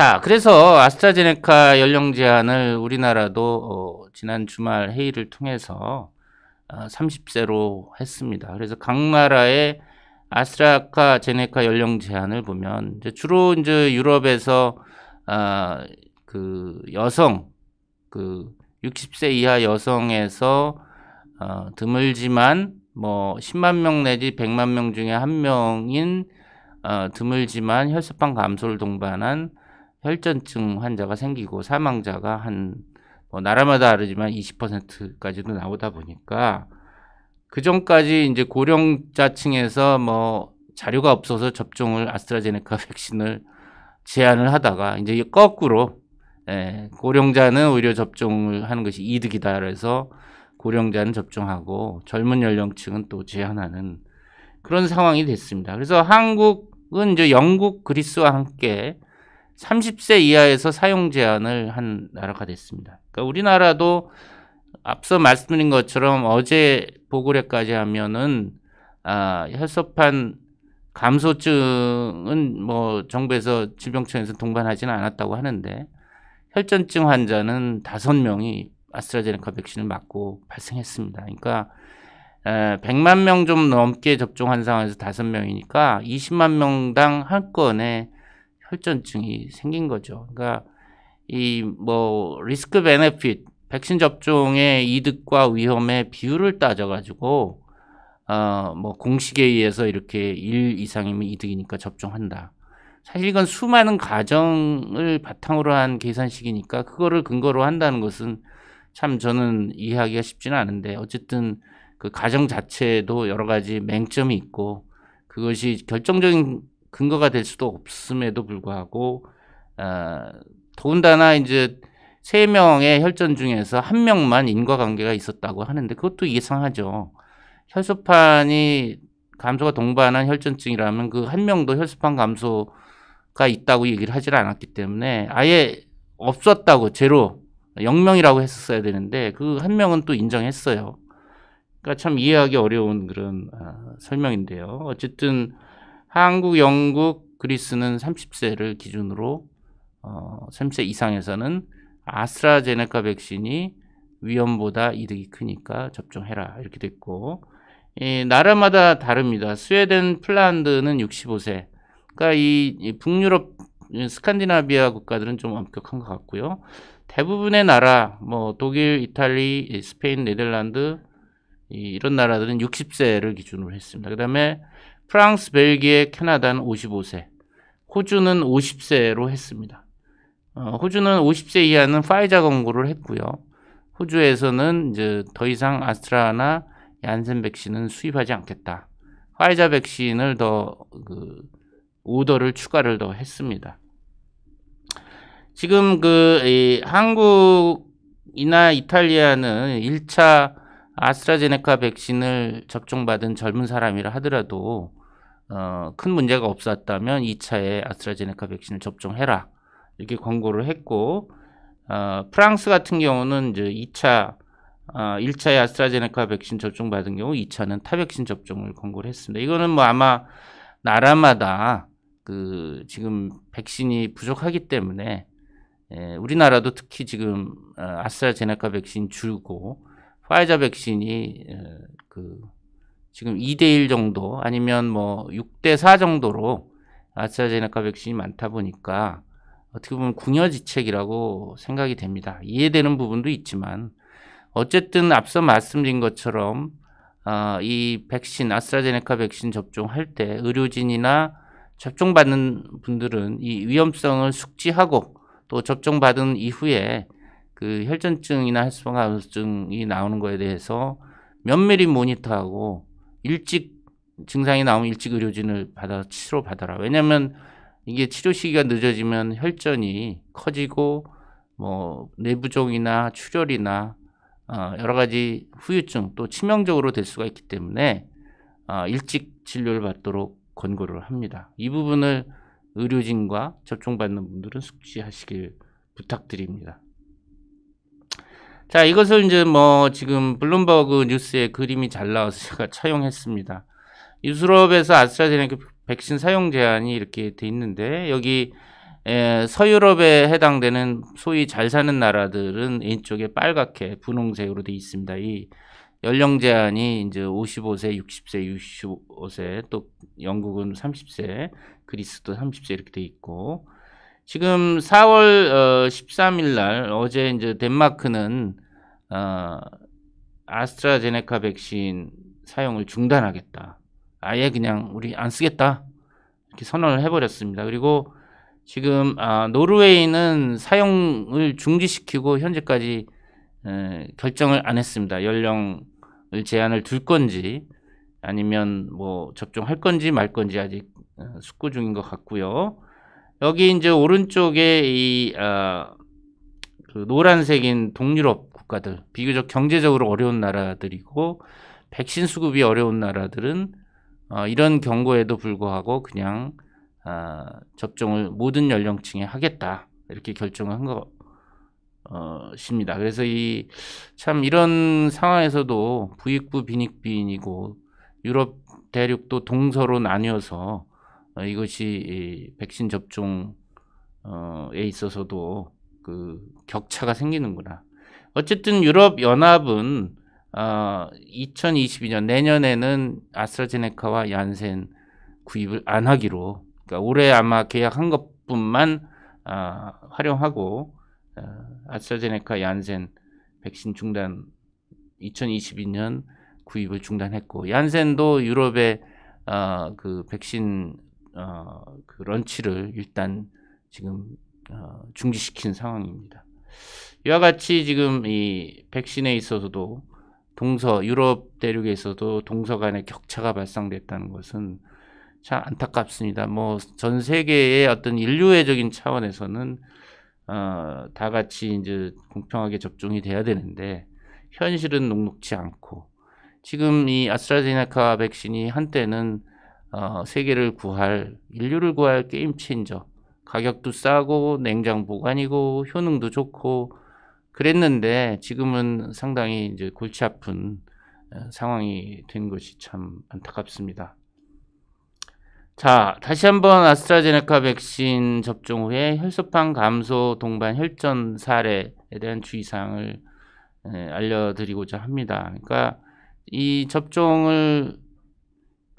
자, 그래서 아스트라제네카 연령 제한을 우리나라도 어, 지난 주말 회의를 통해서 어, 30세로 했습니다. 그래서 각 나라의 아스트라카 제네카 연령 제한을 보면 이제 주로 이제 유럽에서 아, 그 여성 그 60세 이하 여성에서 어, 드물지만 뭐 10만 명 내지 100만 명 중에 한 명인 어, 드물지만 혈소판 감소를 동반한 혈전증 환자가 생기고 사망자가 한 뭐 나라마다 다르지만 20%까지도 나오다 보니까 그 전까지 이제 고령자층에서 뭐 자료가 없어서 접종을 아스트라제네카 백신을 제한을 하다가 이제 거꾸로 예, 고령자는 오히려 접종을 하는 것이 이득이다 그래서 고령자는 접종하고 젊은 연령층은 또 제한하는 그런 상황이 됐습니다. 그래서 한국은 이제 영국, 그리스와 함께 30세 이하에서 사용 제한을 한 나라가 됐습니다. 그러니까 우리나라도 앞서 말씀드린 것처럼 어제 보고례까지 하면은 아, 혈소판 감소증은 뭐 정부에서 질병청에서 동반하지는 않았다고 하는데 혈전증 환자는 다섯 명이 아스트라제네카 백신을 맞고 발생했습니다. 그러니까 100만 명 좀 넘게 접종한 상황에서 다섯 명이니까 20만 명당 한 건에 혈전증이 생긴 거죠. 그러니까 이 뭐 리스크 베네핏 백신 접종의 이득과 위험의 비율을 따져가지고 어 뭐 공식에 의해서 이렇게 1 이상이면 이득이니까 접종한다. 사실 이건 수많은 가정을 바탕으로 한 계산식이니까 그거를 근거로 한다는 것은 참 저는 이해하기가 쉽지는 않은데 어쨌든 그 가정 자체에도 여러 가지 맹점이 있고 그것이 결정적인 근거가 될 수도 없음에도 불구하고 어, 더군다나 이제 세 명의 혈전 중에서 한 명만 인과관계가 있었다고 하는데 그것도 이상하죠. 혈소판이 감소가 동반한 혈전증이라면 그 한 명도 혈소판 감소가 있다고 얘기를 하질 않았기 때문에 아예 없었다고 제로 영명이라고 했었어야 되는데 그 한 명은 또 인정했어요. 그러니까 참 이해하기 어려운 그런 어, 설명인데요. 어쨌든 한국, 영국, 그리스는 30세를 기준으로 어, 30세 이상에서는 아스트라제네카 백신이 위험보다 이득이 크니까 접종해라 이렇게 됐고 예, 나라마다 다릅니다. 스웨덴, 핀란드는 65세. 그러니까 이, 이 북유럽 스칸디나비아 국가들은 좀 엄격한 것 같고요. 대부분의 나라, 뭐 독일, 이탈리, 스페인, 네덜란드 이런 나라들은 60세를 기준으로 했습니다. 그 다음에 프랑스, 벨기에, 캐나다는 55세, 호주는 50세로 했습니다. 어, 호주는 50세 이하는 파이자 공고를 했고요. 호주에서는 이제 더 이상 아스트라나 얀센 백신은 수입하지 않겠다. 화이자 백신을 더 그 오더를 추가를 더 했습니다. 지금 그 한국이나 이탈리아는 1차 아스트라제네카 백신을 접종받은 젊은 사람이라 하더라도 어, 큰 문제가 없었다면 2차에 아스트라제네카 백신을 접종해라 이렇게 권고를 했고 어, 프랑스 같은 경우는 이제 2차 어, 1차에 아스트라제네카 백신 접종 받은 경우 2차는 타백신 접종을 권고를 했습니다. 이거는 뭐 아마 나라마다 그 지금 백신이 부족하기 때문에 예, 우리나라도 특히 지금 어, 아스트라제네카 백신 줄고 화이자 백신이 어, 그 지금 2대1 정도 아니면 뭐 6대4 정도로 아스트라제네카 백신이 많다 보니까 어떻게 보면 궁여지책이라고 생각이 됩니다. 이해되는 부분도 있지만 어쨌든 앞서 말씀드린 것처럼 어, 이 백신 아스트라제네카 백신 접종할 때 의료진이나 접종받는 분들은 이 위험성을 숙지하고 또 접종받은 이후에 그 혈전증이나 혈소감증이 나오는 거에 대해서 면밀히 모니터하고 일찍 증상이 나오면 일찍 의료진을 받아 치료 받아라. 왜냐하면 이게 치료 시기가 늦어지면 혈전이 커지고 뭐내부종이나 출혈이나 어, 여러 가지 후유증 또 치명적으로 될 수가 있기 때문에 어, 일찍 진료를 받도록 권고를 합니다. 이 부분을 의료진과 접종받는 분들은 숙지하시길 부탁드립니다. 자, 이것을 이제 뭐 지금 블룸버그 뉴스에 그림이 잘 나와서 제가 차용했습니다. 유럽에서 아스트라제네카 백신 사용 제한이 이렇게 돼 있는데 여기 에, 서유럽에 해당되는 소위 잘 사는 나라들은 왼쪽에 빨갛게 분홍색으로 돼 있습니다. 이 연령 제한이 이제 55세, 60세, 65세, 또 영국은 30세, 그리스도 30세 이렇게 돼 있고 지금 4월 어, 13일 날 어제 이제 덴마크는 어, 아스트라제네카 백신 사용을 중단하겠다. 아예 그냥 우리 안 쓰겠다. 이렇게 선언을 해버렸습니다. 그리고 지금 아, 노르웨이는 사용을 중지시키고 현재까지 에, 결정을 안 했습니다. 연령을 제한을 둘 건지 아니면 뭐 접종할 건지 말 건지 아직 어, 숙고 중인 것 같고요. 여기 이제 오른쪽에 이 어, 그 노란색인 동유럽 국가들 비교적 경제적으로 어려운 나라들이고 백신 수급이 어려운 나라들은 어, 이런 경고에도 불구하고 그냥 어, 접종을 모든 연령층에 하겠다 이렇게 결정을 한 것입니다. 어, 그래서 이 참 이런 상황에서도 부익부 빈익빈이고 유럽 대륙도 동서로 나뉘어서 어, 이것이 백신 접종에 있어서도 그 격차가 생기는구나. 어쨌든 유럽 연합은 어, 2022년 내년에는 아스트라제네카와 얀센 구입을 안 하기로 그러니까 올해 아마 계약한 것뿐만 어, 활용하고 어, 아스트라제네카 얀센 백신 중단 2022년 구입을 중단했고 얀센도 유럽의 어, 그 백신 어, 그 런치를 일단 지금 어, 중지시킨 상황입니다. 이와 같이 지금 이 백신에 있어서도 동서 유럽 대륙에서도 동서 간의 격차가 발생됐다는 것은 참 안타깝습니다. 뭐 전 세계의 어떤 인류애적인 차원에서는 어, 다 같이 이제 공평하게 접종이 돼야 되는데 현실은 녹록지 않고 지금 이 아스트라제네카 백신이 한때는 어, 세계를 구할 인류를 구할 게임 체인저 가격도 싸고 냉장 보관이고 효능도 좋고 그랬는데 지금은 상당히 이제 골치 아픈 어, 상황이 된 것이 참 안타깝습니다. 자 다시 한번 아스트라제네카 백신 접종 후에 혈소판 감소 동반 혈전 사례에 대한 주의사항을 알려드리고자 합니다. 그러니까 이 접종을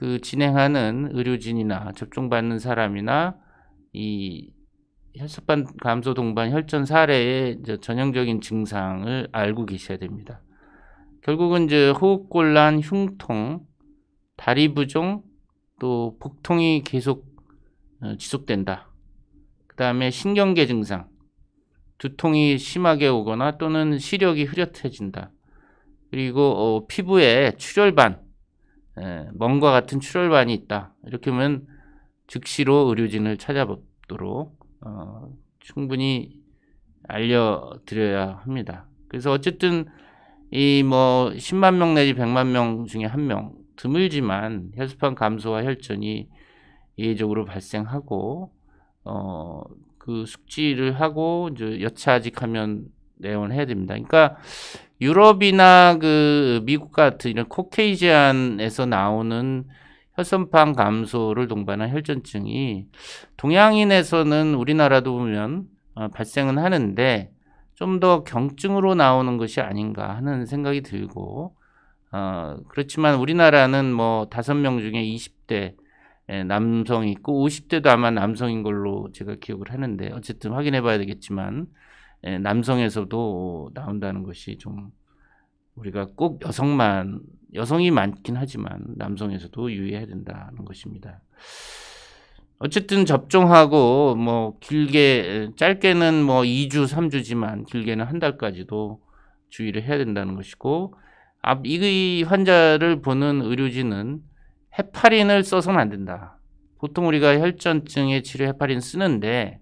그 진행하는 의료진이나 접종받는 사람이나 이혈소반 감소 동반 혈전 사례의 전형적인 증상을 알고 계셔야 됩니다. 결국은 이제 호흡곤란, 흉통, 다리 부종, 또 복통이 계속 어, 지속된다. 그 다음에 신경계 증상, 두통이 심하게 오거나 또는 시력이 흐려해진다. 그리고 어, 피부에 출혈반, 예, 멍가 같은 출혈반이 있다. 이렇게 하면 즉시로 의료진을 찾아뵙도록 어, 충분히 알려드려야 합니다. 그래서 어쨌든 이 뭐 10만 명 내지 100만 명 중에 한 명 드물지만 혈소판 감소와 혈전이 예외적으로 발생하고 어, 그 숙지를 하고 이제 여차직하면 아 내용을 해야 됩니다. 그러니까 유럽이나 그 미국 같은 이런 코케이지안에서 나오는 혈선판 감소를 동반한 혈전증이 동양인에서는 우리나라도 보면 어, 발생은 하는데 좀 더 경증으로 나오는 것이 아닌가 하는 생각이 들고 어, 그렇지만 우리나라는 뭐 다섯 명 중에 20대 예, 남성이 있고 50대도 아마 남성인 걸로 제가 기억을 하는데 어쨌든 확인해 봐야 되겠지만 예, 남성에서도 나온다는 것이 좀 우리가 꼭 여성만 여성이 많긴 하지만 남성에서도 유의해야 된다는 것입니다. 어쨌든 접종하고 뭐 길게 짧게는 뭐 2주, 3주지만 길게는 한 달까지도 주의를 해야 된다는 것이고 앞이 환자를 보는 의료진은 해파린을 써서는 안 된다. 보통 우리가 혈전증에 치료 해파린 쓰는데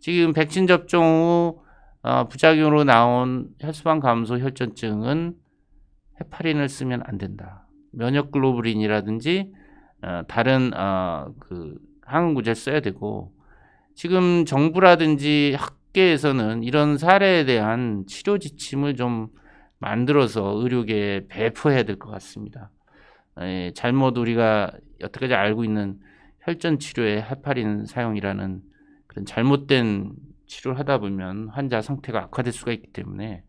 지금 백신 접종 후 어, 부작용으로 나온 혈소방 감소 혈전증은 해파린을 쓰면 안 된다. 면역 글로불린이라든지 어, 다른 어, 그 항응구제를 써야 되고 지금 정부라든지 학계에서는 이런 사례에 대한 치료 지침을 좀 만들어서 의료계에 배포해야 될 것 같습니다. 에, 어, 예, 잘못 우리가 여태까지 알고 있는 혈전 치료의 해파린 사용이라는 그런 잘못된 치료를 하다 보면 환자 상태가 악화될 수가 있기 때문에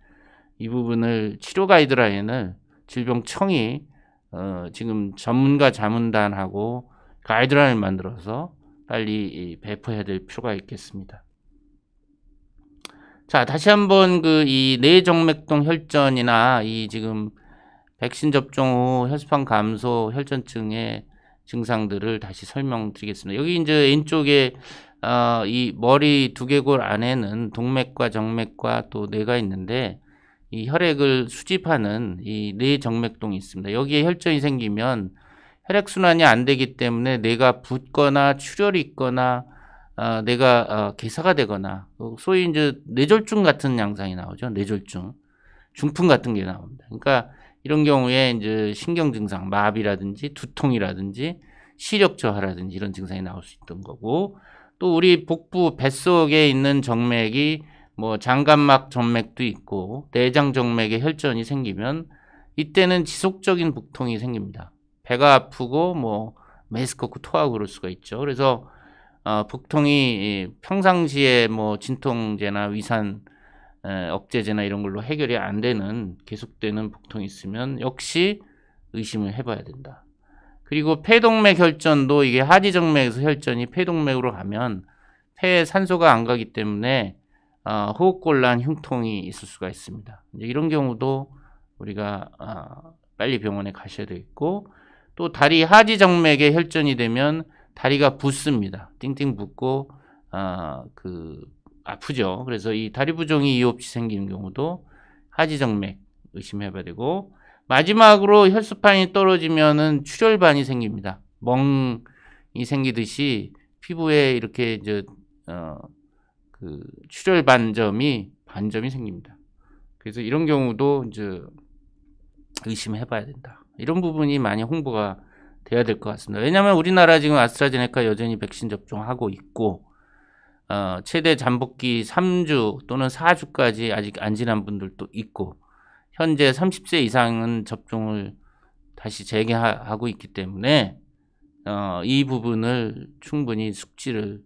이 부분을 치료 가이드라인을 질병청이 어, 지금 전문가 자문단하고 가이드라인을 만들어서 빨리 배포해야 될 필요가 있겠습니다. 자, 다시 한번 그이 뇌정맥동 혈전이나 이 지금 백신 접종 후 혈소판 감소 혈전증의 증상들을 다시 설명드리겠습니다. 여기 이제 왼쪽에 어, 이 머리 두개골 안에는 동맥과 정맥과 또 뇌가 있는데 이 혈액을 수집하는 이 뇌정맥동이 있습니다. 여기에 혈전이 생기면 혈액순환이 안 되기 때문에 뇌가 붓거나 출혈이 있거나 어, 뇌가 어, 개사가 되거나 어, 소위 이제 뇌졸중 같은 양상이 나오죠. 뇌졸중, 중풍 같은 게 나옵니다. 그러니까 이런 경우에 이제 신경 증상, 마비라든지 두통이라든지 시력 저하라든지 이런 증상이 나올 수 있던 거고 또 우리 복부 뱃속에 있는 정맥이 뭐 장간막 정맥도 있고 내장 정맥에 혈전이 생기면 이때는 지속적인 복통이 생깁니다. 배가 아프고 뭐 메스코크 토하고 그럴 수가 있죠. 그래서 어, 복통이 평상시에 뭐 진통제나 위산 에, 억제제나 이런 걸로 해결이 안 되는 계속되는 복통이 있으면 역시 의심을 해봐야 된다. 그리고 폐동맥 혈전도 이게 하지정맥에서 혈전이 폐동맥으로 가면 폐에 산소가 안 가기 때문에 어, 호흡곤란 흉통이 있을 수가 있습니다. 이런 제이 경우도 우리가 어, 빨리 병원에 가셔야 되겠고 또 다리 하지정맥에 혈전이 되면 다리가 붓습니다. 띵띵 붓고 어, 그 아프죠. 그래서 이 다리 부종이 이 없이 생기는 경우도 하지정맥 의심해봐야 되고 마지막으로 혈수판이 떨어지면은 출혈반이 생깁니다. 멍이 생기듯이 피부에 이렇게 이제 어, 그 출혈 반점이 반점이 생깁니다. 그래서 이런 경우도 이제 의심해 봐야 된다. 이런 부분이 많이 홍보가 돼야 될 것 같습니다. 왜냐하면 우리나라 지금 아스트라제네카 여전히 백신 접종하고 있고 어, 최대 잠복기 3주 또는 4주까지 아직 안 지난 분들도 있고 현재 30세 이상은 접종을 다시 재개하고 있기 때문에 어, 이 부분을 충분히 숙지를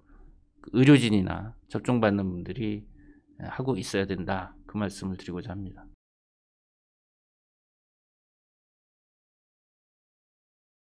의료진이나 접종받는 분들이 하고 있어야 된다. 그 말씀을 드리고자 합니다.